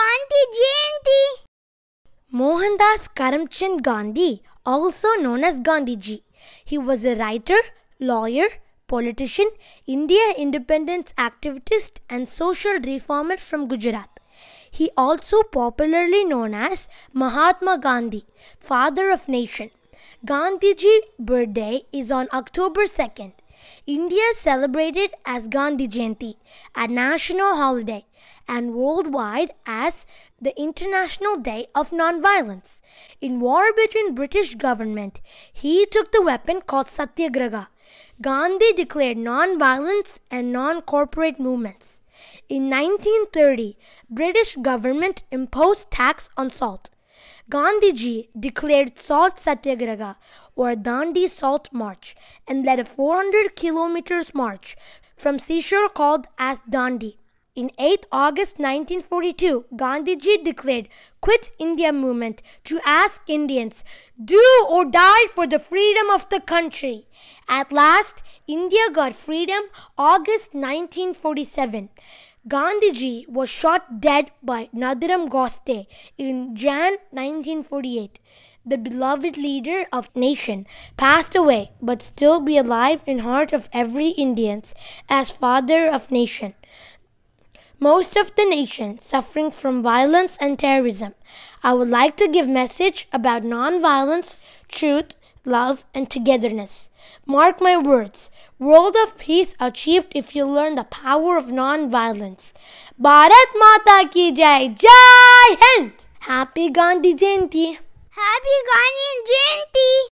Gandhi Jayanti. Mohandas Karamchand Gandhi, also known as Gandhiji. He was a writer, lawyer, politician, India independence activist and social reformer from Gujarat. He also popularly known as Mahatma Gandhi, father of nation. Ji birthday is on October 2nd. India celebrated as Gandhi Jayanti, a national holiday, and worldwide as the International Day of Nonviolence. In war between British government, he took the weapon called Satyagraha. Gandhi declared non-violence and non-corporate movements. In 1930, British government imposed tax on salt. Gandhiji declared Salt Satyagraha or Dandi Salt March and led a 400 kilometers march from seashore called as Dandi. In 8 August 1942, Gandhiji declared Quit India movement to ask Indians, do or die for the freedom of the country. At last, India got freedom August 1947. Gandhiji was shot dead by Nadiram Goste in Jan 1948. The beloved leader of nation passed away but still be alive in heart of every Indians as father of nation. Most of the nation suffering from violence and terrorism. I would like to give message about non-violence, truth, love, and togetherness. Mark my words, world of peace achieved if you learn the power of non-violence. Bharat Mata Ki Jai Jai Hind! Happy Gandhi Jayanti! Happy Gandhi Jayanti!